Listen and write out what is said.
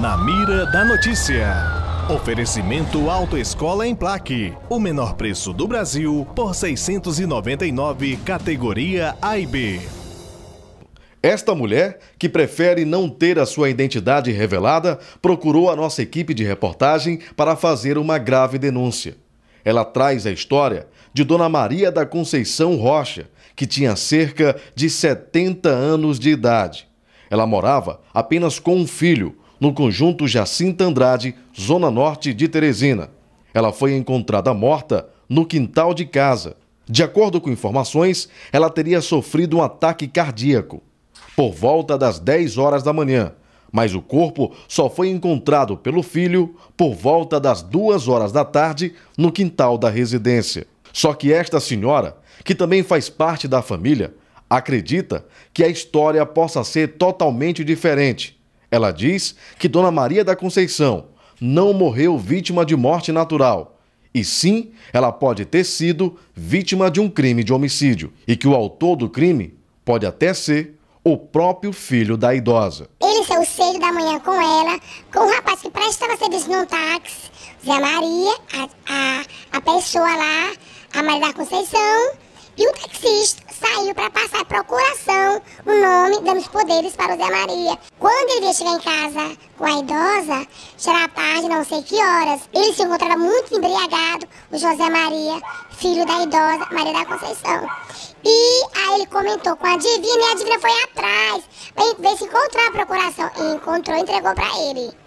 Na mira da notícia. Oferecimento Autoescola em Plaque. O menor preço do Brasil por 699, categoria A e B. Esta mulher, que prefere não ter a sua identidade revelada, procurou a nossa equipe de reportagem para fazer uma grave denúncia. Ela traz a história de Dona Maria da Conceição Rocha, que tinha cerca de 70 anos de idade. Ela morava apenas com um filho, no conjunto Jacinta Andrade, zona norte de Teresina. Ela foi encontrada morta no quintal de casa. De acordo com informações, ela teria sofrido um ataque cardíaco. Por volta das 10 horas da manhã, mas o corpo só foi encontrado pelo filho por volta das duas horas da tarde no quintal da residência. Só que esta senhora, que também faz parte da família, acredita que a história possa ser totalmente diferente. Ela diz que Dona Maria da Conceição não morreu vítima de morte natural, e sim ela pode ter sido vítima de um crime de homicídio, e que o autor do crime pode até ser o próprio filho da idosa isso é da manhã com ela, com o rapaz que prestava serviço num táxi, Zé Maria, a, a, a pessoa lá, a Maria da Conceição, e o taxista saiu para passar a procuração, o nome, dando os poderes para o Zé Maria. Quando ele ia chegar em casa com a idosa, já era tarde, não sei que horas, ele se encontrava muito embriagado, o José Maria, filho da idosa Maria da Conceição. E aí ele comentou com a divina e a divina foi atrás. Pra ver se encontrar a procuração. E encontrou e entregou pra ele.